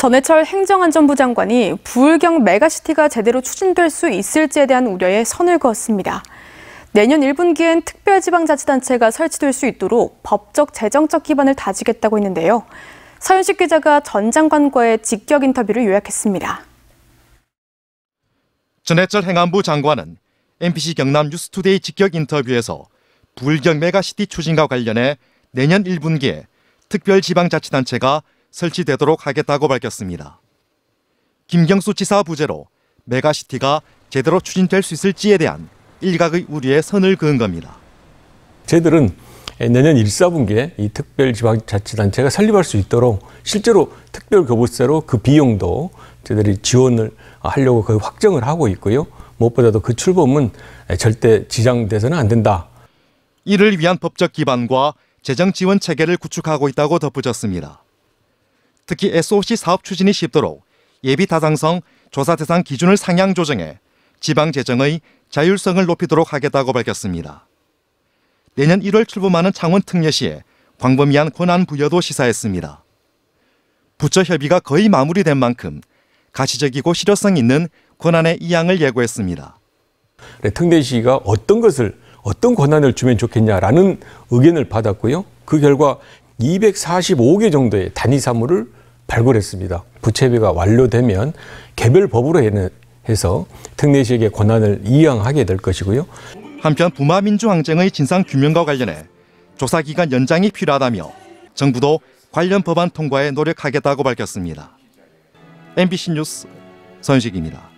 전해철 행정안전부 장관이 부울경 메가시티가 제대로 추진될 수 있을지에 대한 우려에 선을 그었습니다. 내년 1분기엔 특별지방자치단체가 설치될 수 있도록 법적 재정적 기반을 다지겠다고 했는데요. 서윤식 기자가 전 장관과의 직격 인터뷰를 요약했습니다. 전해철 행안부 장관은 MBC 경남 뉴스투데이 직격 인터뷰에서 부울경 메가시티 추진과 관련해 내년 1분기에 특별지방자치단체가 설치되도록 하겠다고 밝혔습니다. 김경수 지사 부재로 메가시티가 제대로 추진될 수 있을지에 대한 일각의 우려에 선을 그은 겁니다. 저희들은 내년 1, 4분기에 이 특별지방자치단체가 설립할 수 있도록 실제로 특별교부세로 그 비용도 저희들이 지원을 하려고 거의 확정을 하고 있고요. 무엇보다도 그 출범은 절대 지장돼서는 안 된다. 이를 위한 법적 기반과 재정 지원 체계를 구축하고 있다고 덧붙였습니다. 특히 SOC 사업 추진이 쉽도록 예비 타당성 조사 대상 기준을 상향 조정해 지방 재정의 자율성을 높이도록 하겠다고 밝혔습니다. 내년 1월 출범하는 창원 특례시에 광범위한 권한 부여도 시사했습니다. 부처 협의가 거의 마무리된 만큼 가시적이고 실효성 있는 권한의 이양을 예고했습니다. 네, 특례시가 어떤 것을 어떤 권한을 주면 좋겠냐라는 의견을 받았고요. 그 결과 245개 정도의 단위 사무를 발굴했습니다. 부채비가 완료되면 개별 법으로 해서 특례 지역의 권한을 이양하게 될 것이고요. 한편 부마 민주항쟁의 진상 규명과 관련해 조사 기간 연장이 필요하다며 정부도 관련 법안 통과에 노력하겠다고 밝혔습니다. MBC 뉴스 선식입니다.